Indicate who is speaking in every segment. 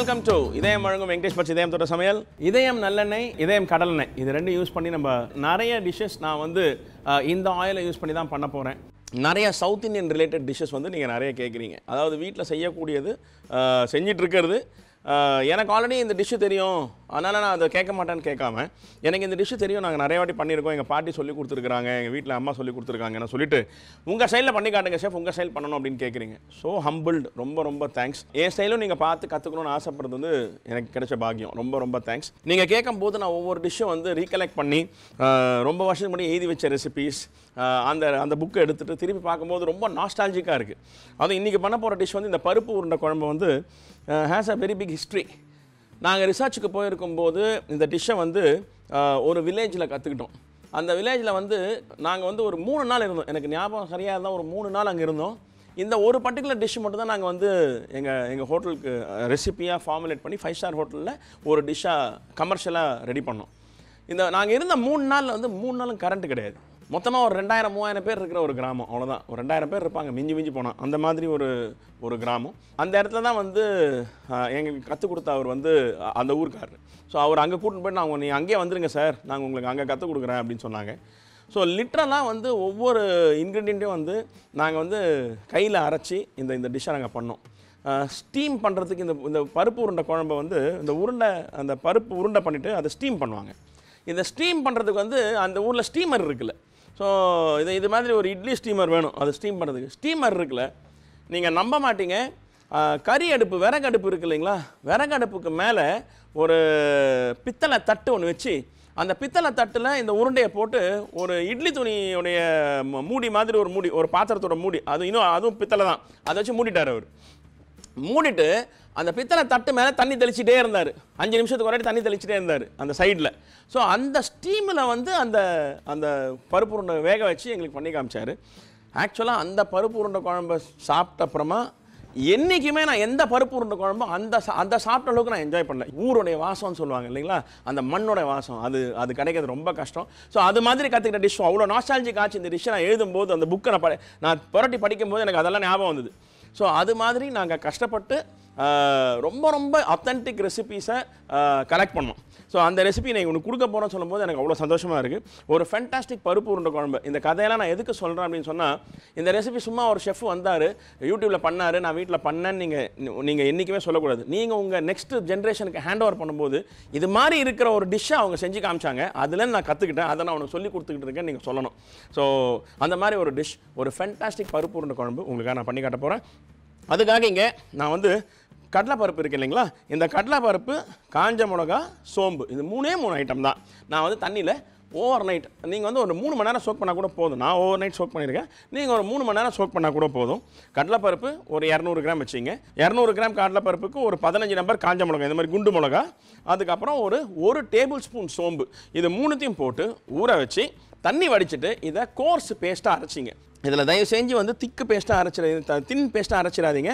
Speaker 1: welcome to இதயம் வழங்கும் வெங்கடேஷ் பட்சி இதயம் தோட்ட சமையல் இதயம் நல்லெண்ணெய் இதயம் கடலெண்ணெய் இது ரெண்டும் யூஸ் பண்ணி நம்ம நிறைய டிஷ்ஷஸ் நான் வந்து இந்த ஆயிலை யூஸ் பண்ணி தான் பண்ண போகிறேன் நிறைய சவுத் இந்தியன் ரிலேட்டட் டிஷ்ஷஸ் வந்து நீங்கள் நிறைய கேட்குறீங்க அதாவது வீட்டில் செய்யக்கூடியது செஞ்சிட்ருக்கிறது எனக்கு ஆல்ரெடி இந்த டிஷ்ஷு தெரியும் அதனால் நான் அதை கேட்க மாட்டேன்னு கேட்காம எனக்கு இந்த டிஷ்ஷு தெரியும் நாங்கள் நிறைய வாட்டி பண்ணியிருக்கோம் எங்கள் பாட்டி சொல்லி கொடுத்துருக்காங்க எங்கள் வீட்டில் அம்மா சொல்லி கொடுத்துருக்காங்க நான் சொல்லிட்டு உங்கள் ஸ்டைலில் பண்ணி காட்டுங்க ஷெஃப் உங்கள் ஸ்டைல் பண்ணணும் அப்படின்னு கேட்குறீங்க ஸோ ஹம்பிள்ட் ரொம்ப ரொம்ப தேங்க்ஸ் என் ஸ்டைலும் நீங்கள் பார்த்து கற்றுக்கணும்னு ஆசைப்படுறது வந்து எனக்கு கிடைச்ச பாக்கியம் ரொம்ப ரொம்ப தேங்க்ஸ் நீங்கள் கேட்கும் போது நான் ஒவ்வொரு டிஷ்ஷும் வந்து ரீகலெக்ட் பண்ணி ரொம்ப வருஷத்துக்கு முன்னாடி எழுதி வச்ச ரெசிபீஸ் அந்த அந்த புக்கை எடுத்துகிட்டு திரும்பி பார்க்கும்போது ரொம்ப நாஸ்டாலஜிக்காக இருக்குது அதுவும் இன்றைக்கி பண்ண போகிற டிஷ் வந்து இந்த பருப்பு உருண்டை குழம்பு வந்து has a very big history நாங்கள் ரிசர்ச்சுக்கு போது இந்த டிஷ்ஷை வந்து ஒரு வில்லேஜில் கற்றுக்கிட்டோம் அந்த வில்லேஜில் வந்து நாங்கள் வந்து ஒரு மூணு நாள் இருந்தோம் எனக்கு ஞாபகம் சரியாக இருந்தால் ஒரு மூணு நாள் அங்கே இருந்தோம் இந்த ஒரு பர்டிகுலர் டிஷ் மட்டும் தான் நாங்கள் வந்து எங்கள் எங்கள் ஹோட்டலுக்கு ரெசிப்பியாக ஃபார்முலேட் பண்ணி ஃபைவ் ஸ்டார் ஹோட்டலில் ஒரு டிஷ்ஷாக கமர்ஷியலாக ரெடி பண்ணோம் இந்த நாங்கள் இருந்த மூணு நாளில் வந்து மூணு நாளும் கரண்ட்டு கிடையாது மொத்தமாக ஒரு ரெண்டாயிரம் மூவாயிரம் பேர் இருக்கிற ஒரு கிராமம் அவ்வளோதான் ஒரு ரெண்டாயிரம் பேர் இருப்பாங்க மிஞ்சி மிஞ்சி போனால் அந்த மாதிரி ஒரு ஒரு கிராமம் அந்த இடத்துல தான் வந்து எங்களுக்கு கற்றுக் கொடுத்த அவர் வந்து அந்த ஊருக்காரர் ஸோ அவர் அங்கே கூட்டின்னு நான் நாங்கள் நீங்கள் அங்கேயே வந்துடுங்க சார் நாங்கள் உங்களுக்கு அங்கே கற்றுக் கொடுக்குறேன் அப்படின்னு சொன்னாங்க ஸோ லிட்ரலாக வந்து ஒவ்வொரு இன்க்ரீடியண்ட்டையும் வந்து நாங்கள் வந்து கையில் அரைச்சி இந்த இந்த டிஷ்ஷை நாங்கள் பண்ணோம் ஸ்டீம் பண்ணுறதுக்கு இந்த இந்த பருப்பு உருண்டை குழம்பை வந்து இந்த உருண்டை அந்த பருப்பு உருண்டை பண்ணிவிட்டு அதை ஸ்டீம் பண்ணுவாங்க இந்த ஸ்டீம் பண்ணுறதுக்கு வந்து அந்த ஊரில் ஸ்டீமர் இருக்குல்ல ஸோ இது இது மாதிரி ஒரு இட்லி ஸ்டீமர் வேணும் அது ஸ்டீம் பண்ணுறதுக்கு ஸ்டீமர் இருக்குல்ல நீங்கள் நம்ப மாட்டீங்க கறி அடுப்பு விறகு அடுப்பு இருக்கு இல்லைங்களா விறகு அடுப்புக்கு மேலே ஒரு பித்தளை தட்டு ஒன்று வச்சு அந்த பித்தளை தட்டில் இந்த உருண்டையை போட்டு ஒரு இட்லி துணியுடைய மூடி மாதிரி ஒரு மூடி ஒரு பாத்திரத்தோட மூடி அது இன்னும் அதுவும் பித்தளை தான் அதை வச்சு மூடிட்டார் அவர் மூடிட்டு அந்த பித்தளை தட்டு மேலே தண்ணி தெளிச்சிட்டே இருந்தார் அஞ்சு நிமிஷத்துக்கு ஒரு தண்ணி தெளிச்சிட்டே இருந்தார் அந்த சைடில் ஸோ அந்த ஸ்டீமில் வந்து அந்த அந்த பருப்பு உருண்டை வேக வச்சு எங்களுக்கு பண்ணி காமிச்சார் ஆக்சுவலாக அந்த பருப்பு உருண்டை குழம்பு சாப்பிட்ட அப்புறமா என்றைக்குமே நான் எந்த பருப்பு உருண்டை குழம்போ அந்த அந்த சாப்பிட்ட அளவுக்கு நான் என்ஜாய் பண்ணல ஊருடைய வாசம்னு சொல்லுவாங்க இல்லைங்களா அந்த மண்ணுடைய வாசம் அது அது கிடைக்கிறது ரொம்ப கஷ்டம் ஸோ அது மாதிரி கற்றுக்கிட்ட டிஷ்ஷும் அவ்வளோ நாஸ்டாலஜி ஆச்சு இந்த டிஷ்ஷை நான் எழுதும்போது அந்த புக்கை நான் ப நான் புரட்டி படிக்கும்போது எனக்கு அதெல்லாம் ஞாபகம் வந்தது ஸோ அது மாதிரி நாங்கள் கஷ்டப்பட்டு ரொம்ப ரொம்ப அத்தன்டிக் ரெசிபீஸை கலெக்ட் பண்ணோம் ஸோ அந்த ரெசிபி நீங்கள் உனக்கு கொடுக்க போகிறேன்னு சொல்லும்போது எனக்கு அவ்வளோ சந்தோஷமாக இருக்குது ஒரு ஃபென்டாஸ்டிக் பருப்பு உருண்டை குழம்பு இந்த கதையெல்லாம் நான் எதுக்கு சொல்கிறேன் அப்படின்னு சொன்னால் இந்த ரெசிபி சும்மா ஒரு ஷெஃப் வந்தார் யூடியூப்பில் பண்ணார் நான் வீட்டில் பண்ணேன்னு நீங்கள் நீங்கள் என்றைக்குமே சொல்லக்கூடாது நீங்கள் உங்கள் நெக்ஸ்ட் ஜென்ரேஷனுக்கு ஹேண்ட் ஓவர் பண்ணும்போது இது மாதிரி இருக்கிற ஒரு டிஷ்ஷை அவங்க செஞ்சு காமிச்சாங்க அதுலேருந்து நான் கற்றுக்கிட்டேன் அதை நான் உனக்கு சொல்லி கொடுத்துக்கிட்டு இருக்கேன் நீங்கள் சொல்லணும் ஸோ அந்த மாதிரி ஒரு டிஷ் ஒரு ஃபென்டாஸ்டிக் பருப்பு உருண்டை குழம்பு உங்களுக்காக நான் பண்ணி காட்ட போகிறேன் அதுக்காக இங்கே நான் வந்து கடலைப்பருப்பு இருக்குது இல்லைங்களா இந்த கடலைப்பருப்பு காஞ்ச மிளகா சோம்பு இது மூணே மூணு ஐட்டம் தான் நான் வந்து தண்ணியில் ஓவர் நைட் நீங்கள் வந்து ஒரு மூணு மணி நேரம் சோக் பண்ணால் கூட போதும் நான் ஓவர் நைட் சோக் பண்ணியிருக்கேன் நீங்கள் ஒரு மூணு மணி நேரம் சோக் பண்ணால் கூட போதும் கடலைப்பருப்பு ஒரு இரநூறு கிராம் வச்சிங்க இரநூறு கிராம் கடலைப்பருப்புக்கு ஒரு பதினஞ்சு நம்பர் காஞ்ச மிளகா இந்த மாதிரி குண்டு மிளகா அதுக்கப்புறம் ஒரு ஒரு டேபிள் ஸ்பூன் சோம்பு இது மூணுத்தையும் போட்டு ஊற வச்சு தண்ணி வடிச்சிட்டு இதை கோர்ஸ் பேஸ்ட்டாக அரைச்சிங்க இதில் தயவு செஞ்சு வந்து திக்கு பேஸ்ட்டாக அரைச்சிடாது தின் பேஸ்ட்டாக அரைச்சிடாதீங்க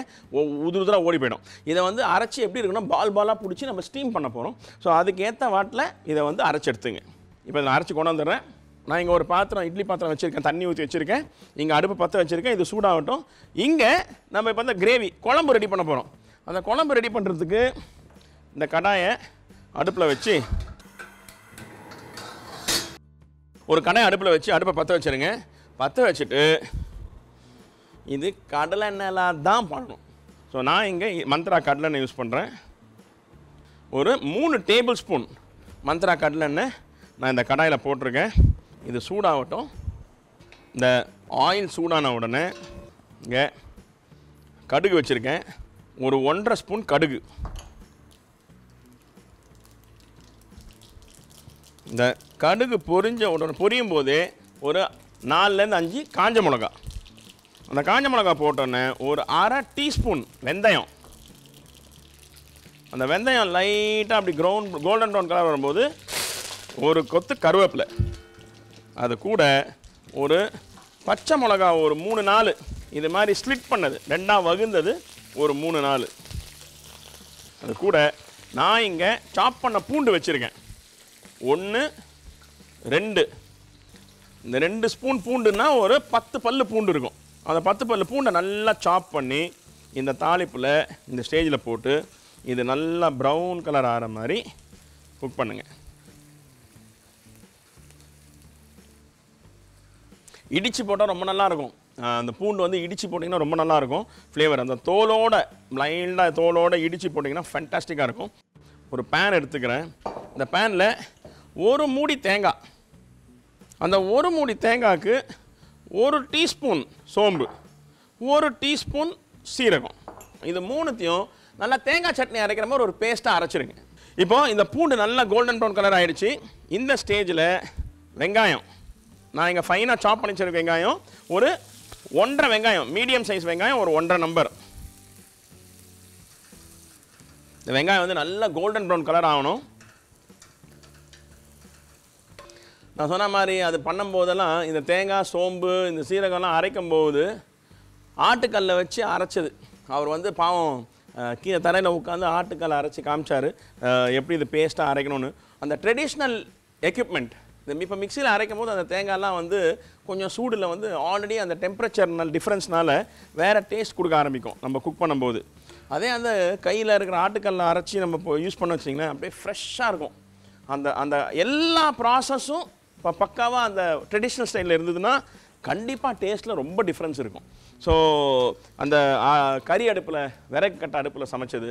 Speaker 1: உது உதிராக ஓடி போயிடும் இதை வந்து அரைச்சி எப்படி இருக்குன்னா பால் பாலாக பிடிச்சி நம்ம ஸ்டீம் பண்ண போகிறோம் ஸோ அதுக்கேற்ற வாட்டில் இதை வந்து அரைச்சி எடுத்துங்க இப்போ இதை அரைச்சி கொண்டு வந்துடுறேன் நான் இங்கே ஒரு பாத்திரம் இட்லி பாத்திரம் வச்சுருக்கேன் தண்ணி ஊற்றி வச்சுருக்கேன் இங்கே அடுப்பு பற்ற வச்சுருக்கேன் இது சூடாகட்டும் இங்கே நம்ம இப்போ அந்த கிரேவி குழம்பு ரெடி பண்ண போகிறோம் அந்த குழம்பு ரெடி பண்ணுறதுக்கு இந்த கடாயை அடுப்பில் வச்சு ஒரு கடாயை அடுப்பில் வச்சு அடுப்பை பற்ற வச்சுருங்க பற்ற வச்சுட்டு இது கடலை எண்ணெயில் தான் பண்ணணும் ஸோ நான் இங்கே மந்த்ரா எண்ணெய் யூஸ் பண்ணுறேன் ஒரு மூணு டேபிள் ஸ்பூன் மந்த்ரா எண்ணெய் நான் இந்த கடாயில் போட்டிருக்கேன் இது சூடாகட்டும் இந்த ஆயில் சூடான உடனே இங்கே கடுகு வச்சுருக்கேன் ஒரு ஒன்றரை ஸ்பூன் கடுகு இந்த கடுகு பொரிஞ்ச உடனே பொரியும் போதே ஒரு நாலுலேருந்து அஞ்சு காஞ்ச மிளகா அந்த காஞ்ச மிளகா போட்டோன்னே ஒரு அரை டீஸ்பூன் வெந்தயம் அந்த வெந்தயம் லைட்டாக அப்படி க்ரௌண்ட் கோல்டன் ப்ரௌன் கலர் வரும்போது ஒரு கொத்து கருவேப்பிலை அது கூட ஒரு பச்சை மிளகா ஒரு மூணு நாலு இது மாதிரி ஸ்லிட் பண்ணது ரெண்டாக வகுந்தது ஒரு மூணு நாலு அது கூட நான் இங்கே சாப் பண்ண பூண்டு வச்சுருக்கேன் ஒன்று ரெண்டு இந்த ரெண்டு ஸ்பூன் பூண்டுன்னா ஒரு பத்து பல் பூண்டு இருக்கும் அந்த பத்து பல் பூண்டை நல்லா சாப் பண்ணி இந்த தாளிப்பில் இந்த ஸ்டேஜில் போட்டு இது நல்லா ப்ரௌன் கலர் ஆகிற மாதிரி குக் பண்ணுங்கள் இடித்து போட்டால் ரொம்ப நல்லாயிருக்கும் அந்த பூண்டு வந்து இடித்து போட்டிங்கன்னா ரொம்ப நல்லாயிருக்கும் ஃப்ளேவர் அந்த தோலோட ப்ளைண்டாக தோலோடு இடித்து போட்டிங்கன்னா ஃபென்டாஸ்டிக்காக இருக்கும் ஒரு பேன் எடுத்துக்கிறேன் இந்த பேனில் ஒரு மூடி தேங்காய் அந்த ஒரு மூடி தேங்காய்க்கு ஒரு டீஸ்பூன் சோம்பு ஒரு டீஸ்பூன் சீரகம் இது மூணுத்தையும் நல்லா தேங்காய் சட்னி அரைக்கிற மாதிரி ஒரு பேஸ்ட்டாக அரைச்சிருங்க இப்போ இந்த பூண்டு நல்லா கோல்டன் ப்ரௌன் கலர் ஆகிடுச்சு இந்த ஸ்டேஜில் வெங்காயம் நான் இங்கே ஃபைனாக சாப் பண்ணி வச்சிருக்க வெங்காயம் ஒரு ஒன்றரை வெங்காயம் மீடியம் சைஸ் வெங்காயம் ஒரு ஒன்றரை நம்பர் இந்த வெங்காயம் வந்து நல்லா கோல்டன் ப்ரௌன் கலர் ஆகணும் நான் சொன்ன மாதிரி அது பண்ணும் போதெல்லாம் இந்த தேங்காய் சோம்பு இந்த சீரகம்லாம் அரைக்கும் போது ஆட்டுக்கல்லை வச்சு அரைச்சது அவர் வந்து பாவம் கீழே தரையில் உட்காந்து ஆட்டுக்கல்லை அரைச்சி காமிச்சார் எப்படி இது பேஸ்ட்டாக அரைக்கணும்னு அந்த ட்ரெடிஷ்னல் எக்யூப்மெண்ட் இந்த இப்போ மிக்சியில் அரைக்கும் போது அந்த தேங்காய்லாம் வந்து கொஞ்சம் சூடில் வந்து ஆல்ரெடி அந்த டெம்பரேச்சர்னால் டிஃப்ரென்ஸ்னால் வேறு டேஸ்ட் கொடுக்க ஆரம்பிக்கும் நம்ம குக் பண்ணும்போது அதே அந்த கையில் இருக்கிற ஆட்டுக்கல்லை அரைச்சி நம்ம இப்போ யூஸ் பண்ண வச்சிங்கன்னா அப்படியே ஃப்ரெஷ்ஷாக இருக்கும் அந்த அந்த எல்லா ப்ராசஸும் இப்போ பக்காவாக அந்த ட்ரெடிஷ்னல் ஸ்டைலில் இருந்ததுன்னா கண்டிப்பாக டேஸ்ட்டில் ரொம்ப டிஃப்ரென்ஸ் இருக்கும் ஸோ அந்த கறி அடுப்பில் விறகு கட்ட அடுப்பில் சமைச்சது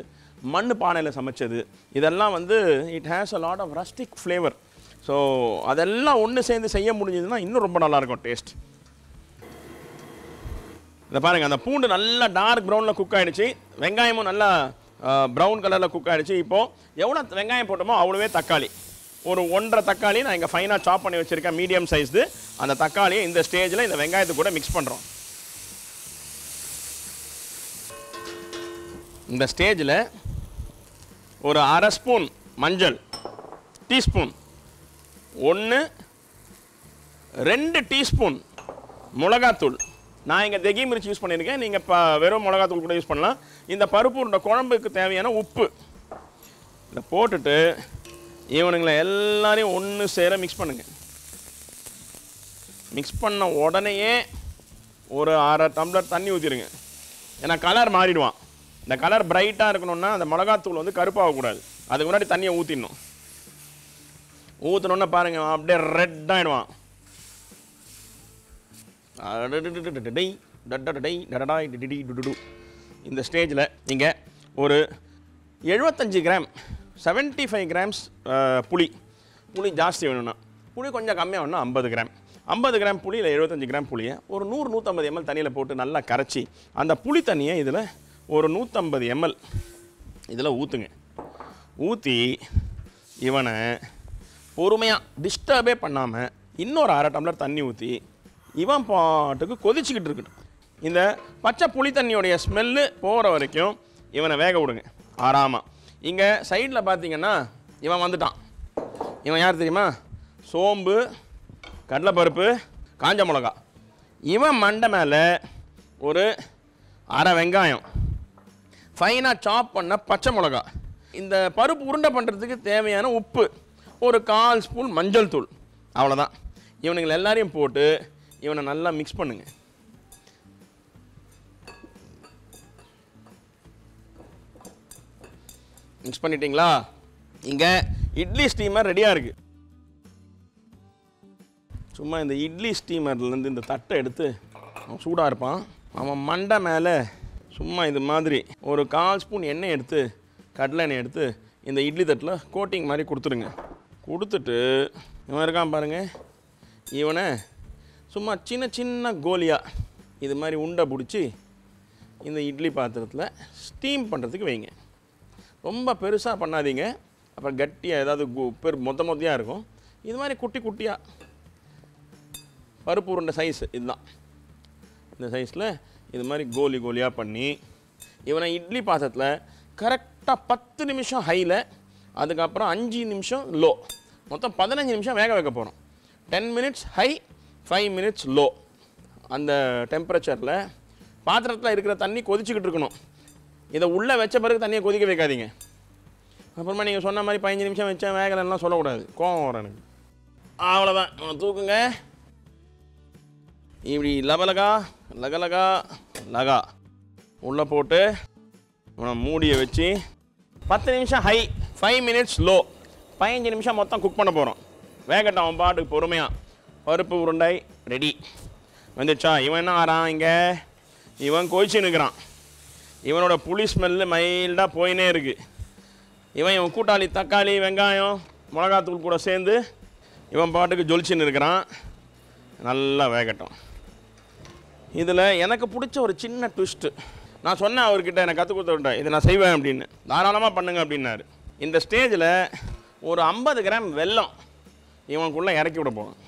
Speaker 1: மண் பானையில் சமைச்சது இதெல்லாம் வந்து it has a lot of rustic flavour so அதெல்லாம் ஒன்று சேர்ந்து செய்ய முடிஞ்சதுன்னா இன்னும் ரொம்ப நல்லாயிருக்கும் டேஸ்ட் இதை பாருங்கள் அந்த பூண்டு நல்லா டார்க் ப்ரௌனில் குக் ஆகிடுச்சு வெங்காயமும் நல்லா ப்ரௌன் கலரில் குக் ஆகிடுச்சு இப்போது எவ்வளோ வெங்காயம் போட்டோமோ அவ்வளோவே தக்காளி ஒரு ஒன்றரை தக்காளி நான் இங்கே ஃபைனாக சாப் பண்ணி வச்சுருக்கேன் மீடியம் சைஸ்து அந்த தக்காளியை இந்த ஸ்டேஜில் இந்த வெங்காயத்து கூட மிக்ஸ் பண்ணுறோம் இந்த ஸ்டேஜில் ஒரு அரை ஸ்பூன் மஞ்சள் டீஸ்பூன் ஒன்று ரெண்டு டீஸ்பூன் மிளகாத்தூள் நான் இங்கே தெகி மிரிச்சி யூஸ் பண்ணியிருக்கேன் நீங்கள் இப்போ வெறும் மிளகாத்தூள் கூட யூஸ் பண்ணலாம் இந்த பருப்பு இந்த குழம்புக்கு தேவையான உப்பு இதை போட்டுட்டு ஈவனுங்களை எல்லாரையும் ஒன்று சேர மிக்ஸ் பண்ணுங்கள் மிக்ஸ் பண்ண உடனேயே ஒரு அரை டம்ளர் தண்ணி ஊற்றிடுங்க ஏன்னா கலர் மாறிடுவான் இந்த கலர் பிரைட்டாக இருக்கணும்னா அந்த மிளகாத்தூள் வந்து கருப்பாகக்கூடாது அதுக்கு முன்னாடி தண்ணியை ஊற்றிடணும் ஊற்றினோன்னே பாருங்கள் அப்படியே ரெட் ஆகிடுவான் இந்த ஸ்டேஜில் நீங்கள் ஒரு எழுபத்தஞ்சு கிராம் செவன்ட்டி ஃபைவ் கிராம்ஸ் புளி புளி ஜாஸ்தி வேணும்னா புளி கொஞ்சம் கம்மியாக வேணும்னா ஐம்பது கிராம் ஐம்பது கிராம் புளி இல்லை எழுபத்தஞ்சு கிராம் புளியை ஒரு நூறு நூற்றம்பது எம்எல் தண்ணியில் போட்டு நல்லா கரைச்சி அந்த புளி தண்ணியை இதில் ஒரு நூற்றம்பது எம்எல் இதில் ஊற்றுங்க ஊற்றி இவனை பொறுமையாக டிஸ்டர்பே பண்ணாமல் இன்னொரு அரை டம்ளர் தண்ணி ஊற்றி இவன் பாட்டுக்கு கொதிச்சுக்கிட்டு இருக்கட்டும் இந்த பச்சை புளி தண்ணியோடைய ஸ்மெல்லு போகிற வரைக்கும் இவனை வேக விடுங்க ஆறாமல் இங்கே சைடில் பார்த்தீங்கன்னா இவன் வந்துட்டான் இவன் யார் தெரியுமா சோம்பு கடலைப்பருப்பு காஞ்ச மிளகா இவன் மண்டை மேலே ஒரு அரை வெங்காயம் ஃபைனாக சாப் பண்ண பச்சை மிளகா இந்த பருப்பு உருண்டை பண்ணுறதுக்கு தேவையான உப்பு ஒரு கால் ஸ்பூன் மஞ்சள் தூள் அவ்வளோதான் இவனுங்களை எல்லாரையும் போட்டு இவனை நல்லா மிக்ஸ் பண்ணுங்கள் மிக்ஸ் பண்ணிட்டீங்களா இங்கே இட்லி ஸ்டீமர் ரெடியாக இருக்குது சும்மா இந்த இட்லி ஸ்டீமர்லேருந்து இந்த தட்டை எடுத்து அவன் சூடாக இருப்பான் அவன் மண்டை மேலே சும்மா இது மாதிரி ஒரு கால் ஸ்பூன் எண்ணெய் எடுத்து கடலை எண்ணெய் எடுத்து இந்த இட்லி தட்டில் கோட்டிங் மாதிரி கொடுத்துருங்க கொடுத்துட்டு இவன் இருக்கான் பாருங்கள் இவனை சும்மா சின்ன சின்ன கோலியாக இது மாதிரி உண்டை பிடிச்சி இந்த இட்லி பாத்திரத்தில் ஸ்டீம் பண்ணுறதுக்கு வைங்க ரொம்ப பெருசாக பண்ணாதீங்க அப்புறம் கட்டியாக ஏதாவது பெரு மொத்த மொத்தையாக இருக்கும் இது மாதிரி குட்டி குட்டியாக பருப்பு உருண்டை சைஸ் இதுதான் இந்த சைஸில் இது மாதிரி கோலி கோலியாக பண்ணி இவனை இட்லி பாத்திரத்தில் கரெக்டாக பத்து நிமிஷம் ஹையில் அதுக்கப்புறம் அஞ்சு நிமிஷம் லோ மொத்தம் பதினஞ்சு நிமிஷம் வேக வைக்க போகிறோம் ten minutes high five minutes low அந்த டெம்பரேச்சரில் பாத்திரத்தில் இருக்கிற தண்ணி கொதிச்சுக்கிட்டு இருக்கணும் இதை உள்ளே வச்ச பிறகு தண்ணியை கொதிக்க வைக்காதீங்க அப்புறமா நீங்கள் சொன்ன மாதிரி பதினஞ்சு நிமிஷம் வச்சேன் வேகலைன்னா சொல்லக்கூடாது கோவம் வரும் எனக்கு அவ்வளோதான் தூக்குங்க இப்படி லபலகா லகலகா லகா உள்ளே போட்டு மூடியை வச்சு பத்து நிமிஷம் ஹை ஃபைவ் மினிட்ஸ் லோ பதினஞ்சு நிமிஷம் மொத்தம் குக் பண்ண போகிறோம் வேகட்டும் அவன் பாட்டுக்கு பொறுமையாக பருப்பு உருண்டை ரெடி வந்துச்சா இவன் என்ன ஆறான் இங்கே இவன் கோயிச்சு நிற்கிறான் இவனோட புளி ஸ்மெல்லு மைல்டாக போயினே இருக்குது இவன் இவன் கூட்டாளி தக்காளி வெங்காயம் மிளகாத்தூள் கூட சேர்ந்து இவன் பாட்டுக்கு ஜொலிச்சின்னு இருக்கிறான் நல்லா வேகட்டும் இதில் எனக்கு பிடிச்ச ஒரு சின்ன ட்விஸ்ட்டு நான் சொன்னேன் அவர்கிட்ட எனக்கு கற்றுக் கொடுத்துட்டேன் இதை நான் செய்வேன் அப்படின்னு தாராளமாக பண்ணுங்க அப்படின்னாரு இந்த ஸ்டேஜில் ஒரு ஐம்பது கிராம் வெல்லம் இவனுக்குள்ளே இறக்கி விட போகணும்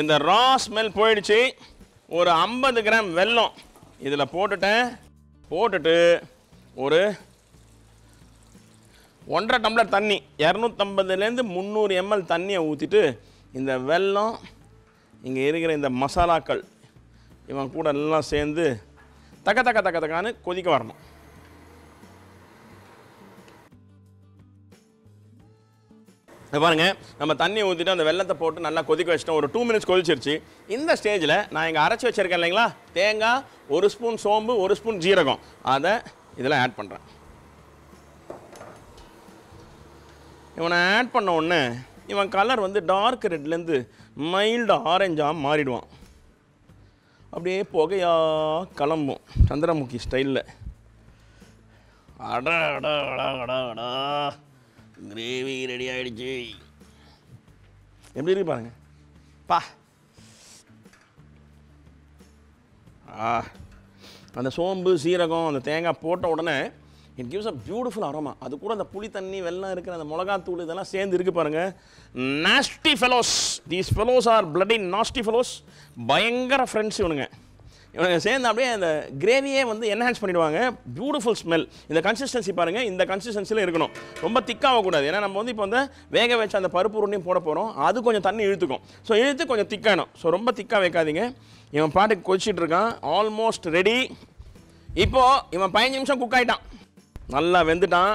Speaker 1: இந்த ரா ஸ்மெல் போயிடுச்சு ஒரு ஐம்பது கிராம் வெல்லம் இதில் போட்டுட்டேன் போட்டுட்டு ஒரு ஒன்றரை டம்ளர் தண்ணி இரநூத்தம்பதுலேருந்து முந்நூறு எம்எல் தண்ணியை ஊற்றிட்டு இந்த வெல்லம் இங்கே இருக்கிற இந்த மசாலாக்கள் இவன் கூட எல்லாம் சேர்ந்து தக்க தக்க தக்க தக்கான்னு கொதிக்க வரணும் பாருங்கள் நம்ம தண்ணி ஊற்றிட்டு அந்த வெள்ளத்தை போட்டு நல்லா கொதிக்க வச்சிட்டோம் ஒரு டூ மினிட்ஸ் கொதிச்சிருச்சு இந்த ஸ்டேஜில் நான் இங்கே அரைச்சி வச்சுருக்கேன் இல்லைங்களா தேங்காய் ஒரு ஸ்பூன் சோம்பு ஒரு ஸ்பூன் ஜீரகம் அதை இதில் ஆட் பண்ணுறேன் இவனை ஆட் பண்ண உடனே இவன் கலர் வந்து டார்க் ரெட்லேருந்து மைல்டு ஆரஞ்சாக மாறிடுவான் அப்படியே புகையாக கிளம்பும் சந்திரமுகி ஸ்டைலில் அட அட அட அட அடா கிரேவி ரெடி ஆகிடுச்சு எப்படி இருக்கு பாருங்க பா ஆ அந்த சோம்பு சீரகம் அந்த தேங்காய் போட்ட உடனே it gives a beautiful aroma அது கூட அந்த புளி தண்ணி வெள்ளம் இருக்கிற அந்த மிளகாத்தூள் இதெல்லாம் சேர்ந்து இருக்குது பாருங்கள் nasty fellows these fellows are bloody nasty fellows பயங்கர ஃப்ரெண்ட்ஸ் இவனுங்க இவங்க சேர்ந்து அப்படியே அந்த கிரேவியே வந்து என்ஹான்ஸ் பண்ணிடுவாங்க பியூட்டிஃபுல் ஸ்மெல் இந்த கன்சிஸ்டன்சி பாருங்கள் இந்த கன்சிஸ்டன்சியில் இருக்கணும் ரொம்ப திக்காகக்கூடாது ஏன்னா நம்ம வந்து இப்போ வந்து வேக வச்ச அந்த பருப்பு உருண்டையும் போட போகிறோம் அது கொஞ்சம் தண்ணி இழுத்துக்கும் ஸோ இழுத்து கொஞ்சம் திக்காகணும் ஸோ ரொம்ப திக்காக வைக்காதீங்க இவன் பாட்டுக்கு கொதிச்சுட்டு இருக்கான் ஆல்மோஸ்ட் ரெடி இப்போது இவன் பதினஞ்சு நிமிஷம் குக் ஆகிட்டான் நல்லா வெந்துட்டான்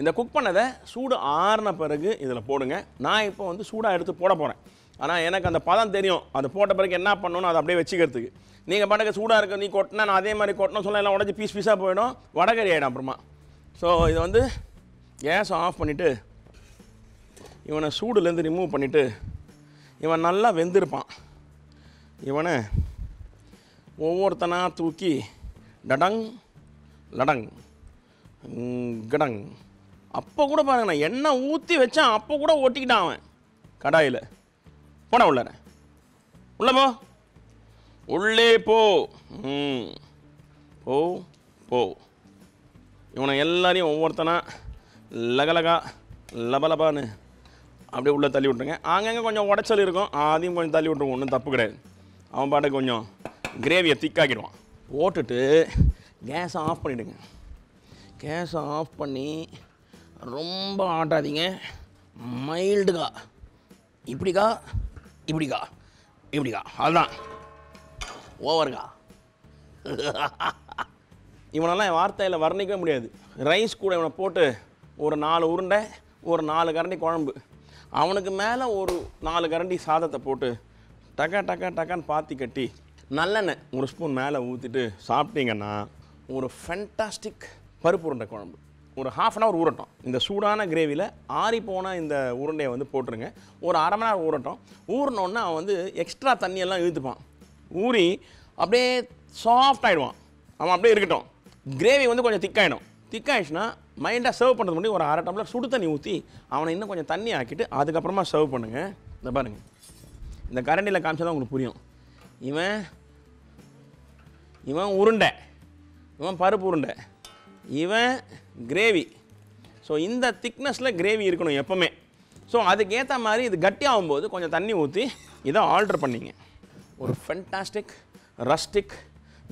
Speaker 1: இந்த குக் பண்ணதை சூடு ஆறின பிறகு இதில் போடுங்க நான் இப்போ வந்து சூடாக எடுத்து போட போகிறேன் ஆனால் எனக்கு அந்த பதம் தெரியும் அது போட்ட பிறகு என்ன பண்ணணும் அதை அப்படியே வச்சுக்கிறதுக்கு நீங்கள் பாட்டுக்கு சூடாக இருக்க நீ கொட்டினா நான் அதே மாதிரி கொட்டணும் சொல்ல எல்லாம் உடஞ்சி பீஸ் பீஸாக போயிடும் வடகறி ஆகிடும் அப்புறமா ஸோ இது வந்து கேஸை ஆஃப் பண்ணிவிட்டு இவனை சூடுலேருந்து ரிமூவ் பண்ணிவிட்டு இவன் நல்லா வெந்திருப்பான் இவனை ஒவ்வொருத்தனாக தூக்கி டடங் லடங் கடங் அப்போ கூட பாருங்கண்ணா எண்ணெய் ஊற்றி வச்சான் அப்போ கூட ஒட்டிக்கிட்டான் அவன் கடாயில் போன உள்ள உள்ளமோ உள்ளே போ ம் போ போ இவனை எல்லாரையும் ஒவ்வொருத்தனா லகலகா லபலபான்னு அப்படியே உள்ளே தள்ளி விட்டுருங்க அங்கங்கே கொஞ்சம் உடச்சல் இருக்கும் அதையும் கொஞ்சம் தள்ளி விட்ருவோம் ஒன்றும் தப்பு கிடையாது அவன் பாட்டை கொஞ்சம் கிரேவியை திக்காக்கிடுவான் போட்டுட்டு கேஸை ஆஃப் பண்ணிவிடுங்க கேஸை ஆஃப் பண்ணி ரொம்ப ஆட்டாதீங்க மைல்டுக்கா இப்படிக்கா இப்படிக்கா இப்படிக்கா அதுதான் ஓவருக்கா இவனெல்லாம் என் வார்த்தையில் வர்ணிக்கவே முடியாது ரைஸ் கூட இவனை போட்டு ஒரு நாலு உருண்டை ஒரு நாலு கரண்டி குழம்பு அவனுக்கு மேலே ஒரு நாலு கரண்டி சாதத்தை போட்டு டக்கா டக்கா டக்கான்னு பாத்தி கட்டி நல்லெண்ணெய் ஒரு ஸ்பூன் மேலே ஊற்றிட்டு சாப்பிட்டீங்கன்னா ஒரு ஃபென்டாஸ்டிக் பருப்பு உருண்டை குழம்பு ஒரு ஹாஃப் அன் ஹவர் ஊறட்டும் இந்த சூடான கிரேவியில் ஆறிப்போன போன இந்த உருண்டையை வந்து போட்டுருங்க ஒரு அரை மணி நேரம் ஊறட்டும் ஊறினோன்னா அவன் வந்து எக்ஸ்ட்ரா தண்ணியெல்லாம் இழுத்துப்பான் ஊறி அப்படியே சாஃப்ட் ஆகிடுவான் அவன் அப்படியே இருக்கட்டும் கிரேவி வந்து கொஞ்சம் திக்காயிடும் திக்காயிடுச்சுன்னா மைண்டாக சர்வ் பண்ணுறது முடியும் ஒரு அரை டம்ளர் சுடு தண்ணி ஊற்றி அவனை இன்னும் கொஞ்சம் தண்ணி ஆக்கிட்டு அதுக்கப்புறமா சர்வ் பண்ணுங்கள் இந்த பாருங்கள் இந்த கரண்டியில் காமிச்சா தான் உங்களுக்கு புரியும் இவன் இவன் உருண்டை இவன் பருப்பு உருண்டை இவன் கிரேவி ஸோ இந்த திக்னஸில் கிரேவி இருக்கணும் எப்போவுமே ஸோ அதுக்கேற்ற மாதிரி இது கட்டியாகும் போது கொஞ்சம் தண்ணி ஊற்றி இதை ஆல்ட்ரு பண்ணிங்க ஒரு ஃபென்டாஸ்டிக் ரஸ்டிக்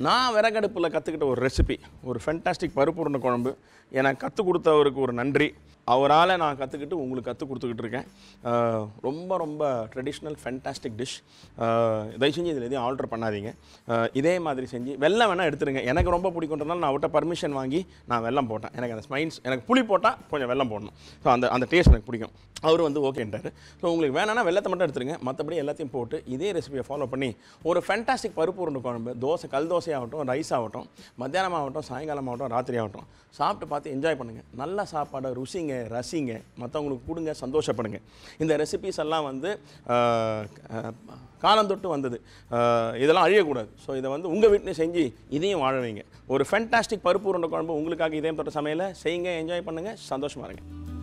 Speaker 1: நான் விறகடுப்பில் கற்றுக்கிட்ட ஒரு ரெசிபி ஒரு ஃபென்டாஸ்டிக் பருப்பு குழம்பு எனக்கு கற்றுக் கொடுத்தவருக்கு ஒரு நன்றி அவரால் நான் கற்றுக்கிட்டு உங்களுக்கு கற்றுக் கொடுத்துக்கிட்டு இருக்கேன் ரொம்ப ரொம்ப ட்ரெடிஷ்னல் ஃபேண்டாஸ்டிக் டிஷ் தயவு செஞ்சு இதில் எதையும் ஆல்ட்ரு பண்ணாதீங்க இதே மாதிரி செஞ்சு வெள்ளம் வேணால் எடுத்துருங்க எனக்கு ரொம்ப பிடிக்குன்றதுனால நான் அவட்ட பர்மிஷன் வாங்கி நான் வெள்ளம் போட்டேன் எனக்கு அந்த ஸ்மைன்ஸ் எனக்கு புளி போட்டால் கொஞ்சம் வெள்ளம் போடணும் ஸோ அந்த அந்த டேஸ்ட் எனக்கு பிடிக்கும் அவர் வந்து ஓகேன்றார் ஸோ உங்களுக்கு வேணாம்னா வெள்ளத்தை மட்டும் எடுத்துருங்க மற்றபடி எல்லாத்தையும் போட்டு இதே ரெசிபியை ஃபாலோ பண்ணி ஒரு ஃபேண்டாஸ்டிக் பருப்பு உருண்டு குழம்பு தோசை கல் தோசை ஆகட்டும் ரைஸ் ஆகட்டும் மத்தியானம் ஆகட்டும் சாயங்காலம் ஆகட்டும் ராத்திரி ஆகட்டும் சாப்பிட்டு பார்த்து என்ஜாய் பண்ணுங்கள் நல்ல சாப்பாடு ருசிங்க ரசிங்க மற்றவங்களுக்கு கொடுங்க சந்தோஷப்படுங்க இந்த ரெசிபிஸ் எல்லாம் வந்து காலந்தொட்டு வந்தது இதெல்லாம் அழியக்கூடாது ஸோ இதை வந்து உங்கள் வீட்டில் செஞ்சு இதையும் வாழ வைங்க ஒரு ஃபென்டாஸ்டிக் பருப்பு உருண்டை குழம்பு உங்களுக்காக இதயம் தொட்ட சமையலை செய்யுங்க என்ஜாய் பண்ணுங்கள் சந்தோஷமாக இருங்க